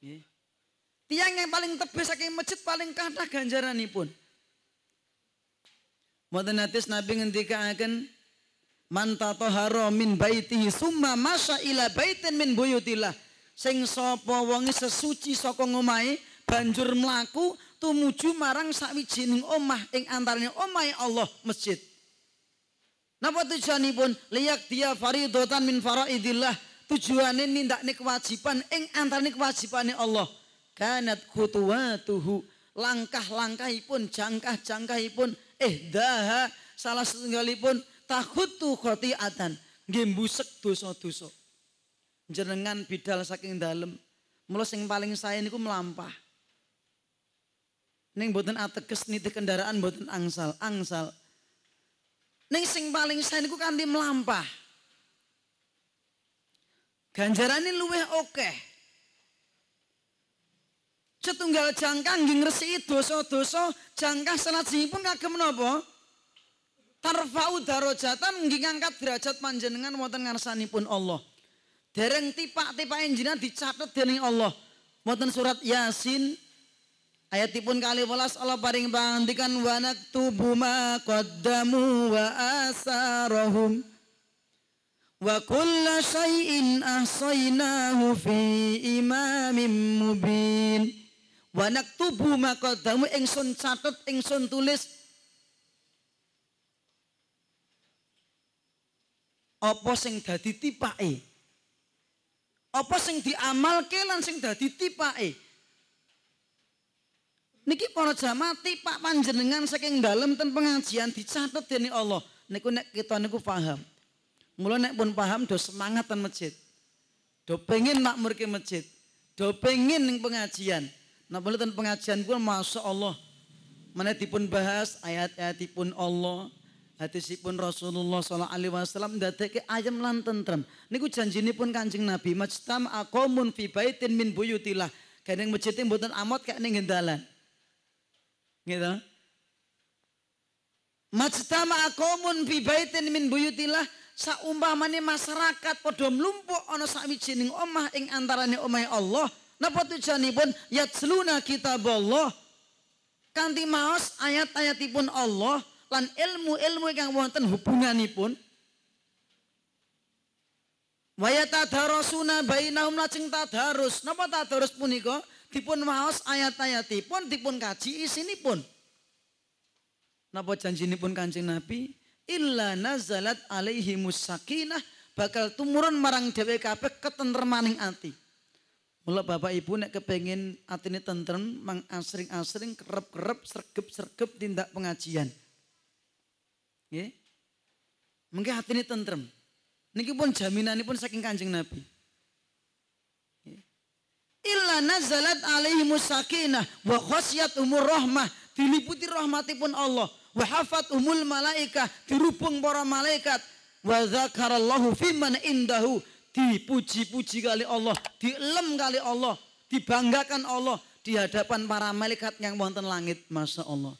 Iya. Tiang yang paling tebih saking masjid paling kathah pun. Mboten natis Nabi ngendikaaken man tatahara min baitihi summa masya ila baitin min buyutillah. Sing sapa wonge sesuci saka ngomahe banjur mlaku tumuju marang sawijining omah ing antarane omai Allah masjid. Napa tujuanipun liyak dia faridotan min faraidillah Tujuannya nindakne kewajiban nih kewajiban nih Allah. Kanat tuh langkah langkah pun, jangkah pun, eh daha salah takut tuh khotiatan adan mbusek dosa-dosa. Jenengan bidal saking dalem. Mula sing paling saya niku melampah. Ning boten ateges di kendaraan boten angsal, angsal. neng sing paling saya niku kanthi melampah. Ganjarane luweh oke, Setunggal jangka nggih resi doso doso, jangka pun kagem menapa? Tarfa'u darajatan nggih angkat derajat panjenengan wonten pun Allah. Dereng tipak-tipak injinan dicatat dari Allah. Wonten surat Yasin ayat pun kali welas Allah paring pangandikan wanak tubuh ma wa asarohum. وكل شيء أحصيناه في mubin مبين wanaktubu makodamu ingsun catet ingsun tulis apa sing dadi tipake apa sing diamalke lan sing dadi tipake niki para jamaah tipak panjenengan saking dalem ten pengajian dicatet dening Allah niku nek kita niku paham Mula nek pun paham do semangatan masjid. Do pengen makmur ke masjid. Do pengen ning pengajian. Nah tentang pengajian pun masya Allah. Mana tipun bahas ayat ayat tipun Allah. tipun Rasulullah sallallahu alaihi wasallam ke ayam lan tentrem. Niku pun kancing Nabi, "Majtam akomun fi baitin min kayak yang masjid e buatan amat kayak neng dalan. Gitu. Majtama akomun fi baitin min buyutilah saumpamane masyarakat padha mlumpuk ana sawijining omah ing antarane omahe Allah napa tujuanipun yatsluna kitaballah kanthi maos ayat-ayatipun Allah lan ilmu-ilmu yang wonten hubunganipun bayi bainahum lajeng tadarus. Napa tadarus punika? Dipun maos ayat-ayatipun dipun kaji isinipun. Napa janjinipun Kanjeng Nabi? illa nazalat alaihi musakinah bakal tumurun marang dewe kape ketentermaning ati. Mula Bapak Ibu nek kepengin atine tentrem mang asring-asring kerap kerep sergep-sergep tindak pengajian. Mungkin hati atine tentrem. Niki pun jaminan pun saking kancing Nabi. Illa nazalat alaihi musakinah wa khasyat umur rahmah. Diliputi rahmatipun Allah. Wahafat umul malaikah dirupung para malaikat. Wa zakarallahu fiman indahu dipuji-puji kali Allah, dielem kali Allah, dibanggakan Allah di hadapan para malaikat yang wonten langit, masa Allah.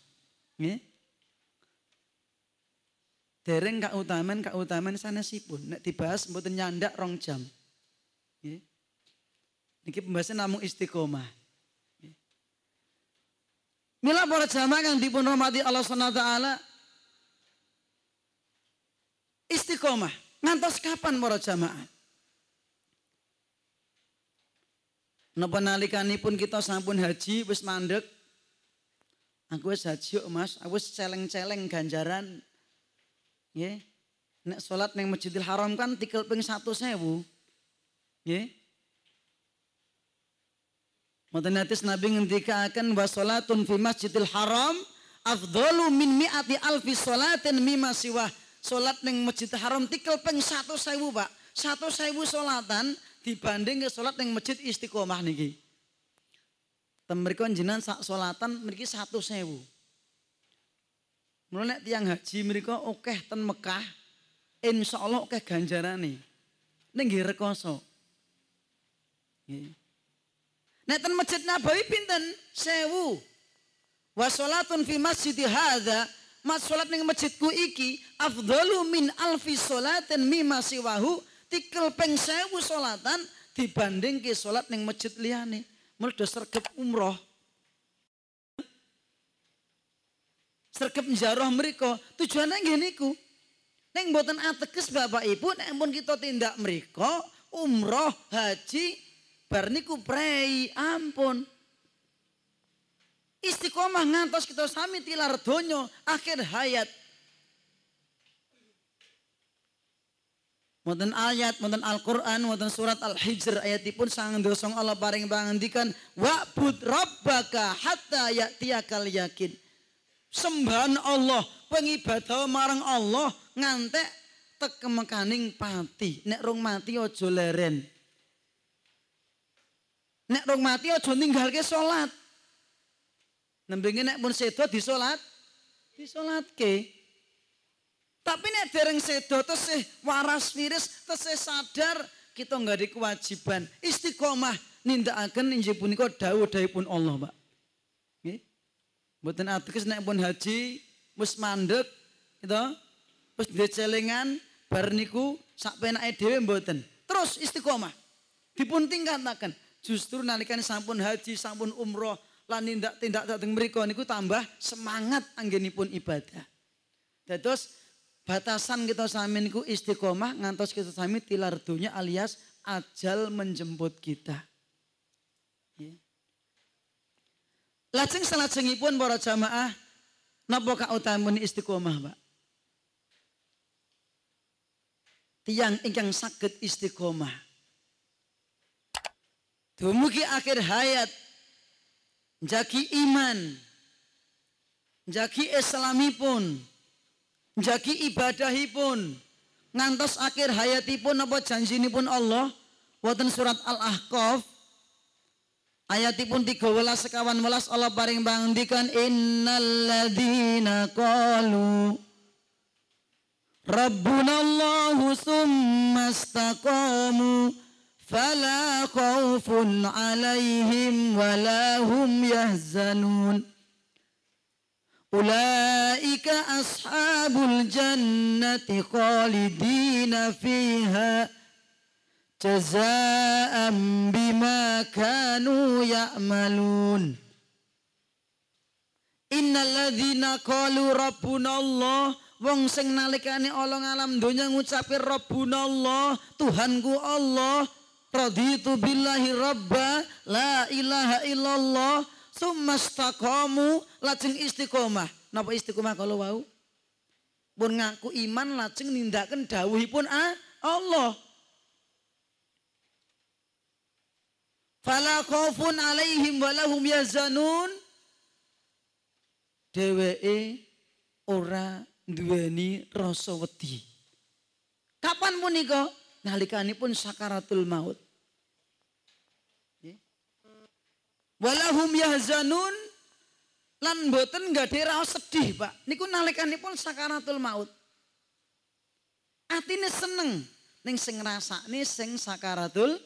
Nggih. Dereng kak utaman, kak utaman sanesipun nek dibahas mboten nyandak rong jam. Nggih. Niki pembahasan namung istiqomah. Mila para jamaah yang dipun rahmati Allah Subhanahu taala istiqomah ngantos kapan para jamaah? Napa nalikanipun kita sampun haji wis mandek Aku wis haji oh Mas, aku wis celeng-celeng ganjaran. Nggih. Nek salat ning Masjidil Haram kan tikel ping 100.000. Nggih. Mboten nanti Nabi akan wa salatun fi Masjidil Haram afdalu min mi'ati alfi salatin mimma siwa Salat ning Masjidil Haram tikel ping 1000, Pak. 1000 salatan dibanding ke salat ning Masjid Istiqomah niki. Temriko jenengan sak salatan mriki 1000. Mula nek tiyang haji mriko akeh ten Mekah, insyaallah akeh ganjarane. Ning nggih rekoso. Nggih. Neten Masjid Nabawi pinten? Sewu. Wa sholatun fi masjid hadza Mas sholat ning masjidku iki afdalu min alfi sholatin mimma siwahu tikel peng sewu sholatan dibanding ke sholat ning masjid liyane. Muldo sergep umroh. Sergep njaroh mereka. Tujuannya gini ku. Neng buatan ateges bapak ibu. Neng pun kita tindak mereka. Umroh, haji, Bar niku prei ampun. Istiqomah ngantos kita sami tilar donyo akhir hayat. Wonten ayat, wonten Al-Qur'an, wonten surat Al-Hijr ayat pun sang dosong Allah paring pangandikan wa'bud rabbaka hatta yaktiakal yakin. Sembahan Allah, pengibadah marang Allah ngantek tek kemekaning pati. Nek rung mati ojo leren. Nek rong mati aja ninggalke salat. Nembinge nek pun sedo sholat ke. Tapi nek dereng sedo tesih waras virus, tesih sadar kita nggak ada kewajiban istiqomah pun ikut dawu dawu pun Allah, mbak. Buatin Mboten ateges nek pun haji mus mandek itu, Wis decelengan celengan Barniku sak penak edw mboten. Terus istiqomah. Dipun tingkataken. Justru nalikan sampun haji, sampun umroh, lan tindak tindak dateng mereka niku tambah semangat pun ibadah. Dados batasan kita sami niku istiqomah ngantos kita sami tilar dunia alias ajal menjemput kita. salat Lajeng pun para jamaah napa utamun istiqomah, Pak? Tiang ingkang sakit istiqomah Tumuki akhir hayat. Jaki iman. Jaki pun. Jaki pun. Ngantos akhir hayatipun apa pun Allah. waten surat Al-Ahqaf ayatipun 13 sekawan welas Allah paring bangundikan innalladzina qalu Rabbunallahu summa istaqamu فلا خوف عليهم ولا هم يحزنون أولئك أصحاب الجنة خالدين فيها جزاء بما كانوا يعملون Innalladzina qalu rabbunallah wong sing nalikane ala alam donya ngucapir rabbunallah Tuhanku Allah raditu billahi rabba la ilaha illallah summa staqamu lajeng istiqomah napa istiqomah kalau wau pun ngaku iman lajeng nindakan pun ah, Allah fala khaufun alaihim walahum yazanun Dwe ora duweni rasa wedi kapan punika pun sakaratul maut. Ya. Walahum yahzanun lan boten gadhe raos sedih, Pak. Niku pun sakaratul maut. Atine seneng ning sing ngrasakne sing sakaratul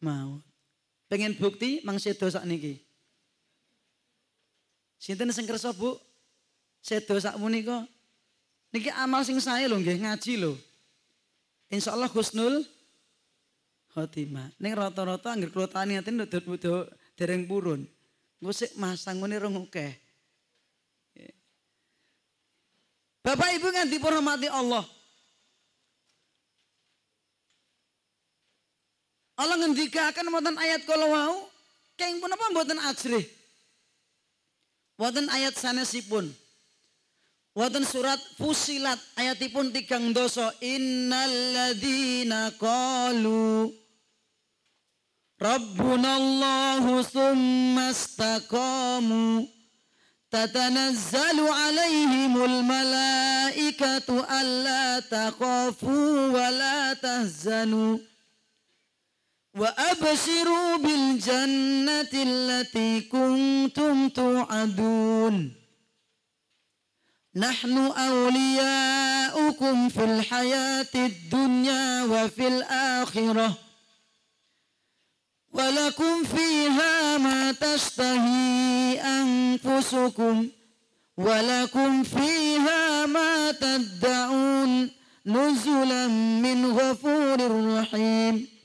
maut. Pengen bukti mang sedo sakniki. Sinten sing kersa, Bu? Sedo sak menika. Niki amal sing saya lho nggih ngaji lho. Insya Allah khusnul khotimah. Neng rata-rata anggir kelotani hati duduk-duduk dereng purun. Gue masang ini Bapak Ibu yang diperhormati Allah. Allah akan wonten ayat kalau mau. kenging pun apa mboten ajrih. Wonten ayat sanesipun. Wonten surat Fusilat ayatipun tigang dosa innalladzina qalu Rabbunallahu summa istaqamu tatanazzalu alaihimul malaikatu alla takhafu wa la tahzanu wa abshiru bil jannati allati kuntum tu'adun نحن أولياؤكم في الحياة الدنيا وفي الآخرة ولكم فيها ما تشتهي أنفسكم ولكم فيها ما تدعون نزلا من غفور رحيم